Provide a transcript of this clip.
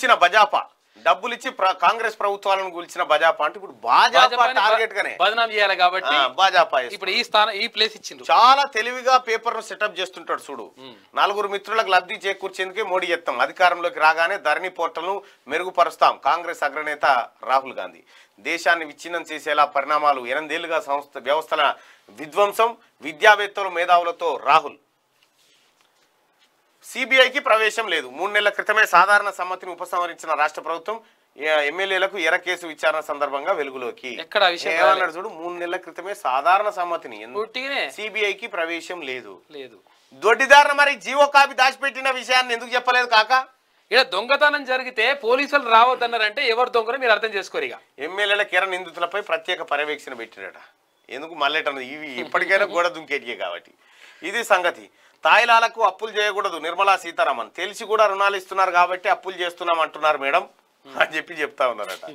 కూల్చిన బజాపా డబ్బులు ఇచ్చి కాంగ్రెస్ ప్రభుత్వాలను కూల్చిన భాజపా అంటే ఇప్పుడు భాజపా టార్గెట్ గానే బదనాం చేయాలి కాబట్టి భాజపా ఇప్పుడు ఈ స్థానం ఈ ప్లేస్ ఇచ్చింది చాలా తెలివిగా పేపర్ ను సెటప్ చేస్తుంటాడు చూడు నలుగురు మిత్రులకు లబ్ధి చేకూర్చేందుకే మోడీ ఎత్తాం అధికారంలోకి రాగానే ధరణి పోర్టల్ ను మెరుగుపరుస్తాం కాంగ్రెస్ అగ్రనేత రాహుల్ గాంధీ దేశాన్ని విచ్ఛిన్నం చేసేలా పరిణామాలు ఎనిమిదేళ్లుగా సంస్థ వ్యవస్థల విధ్వంసం విద్యావేత్తలు మేధావులతో రాహుల్ సిబిఐకి ప్రవేశం లేదు మూడు నెలల క్రితమే సాధారణ సమ్మతిని ఉపసంహరించిన రాష్ట్ర ప్రభుత్వం ఎమ్మెల్యేలకు ఎర కేసు విచారణ సందర్భంగా వెలుగులోకి చూడు మూడు నెలల క్రితమే సాధారణ సమ్మతిని సిబిఐకి ప్రవేశం లేదు లేదు దొడ్డిదారున మరి జీవో కాపీ దాచిపెట్టిన విషయాన్ని ఎందుకు చెప్పలేదు కాక ఇక్కడ దొంగతనం జరిగితే పోలీసులు రావద్దన్నారంటే ఎవరు దొంగలో మీరు అర్థం చేసుకోరు ఇక ఎమ్మెల్యేల కిర నిందితులపై ప్రత్యేక పర్యవేక్షణ పెట్టినట ఎందుకు మళ్ళీ ఇవి ఇప్పటికైనా గోడ దుంకేటి కాబట్టి ఇది సంగతి తాయిలాలకు అప్పులు చేయకూడదు నిర్మలా సీతారామన్ తెలిసి కూడా రుణాలు ఇస్తున్నారు కాబట్టి అప్పులు చేస్తున్నాం అంటున్నారు మేడం అని చెప్పి చెప్తా ఉన్నారట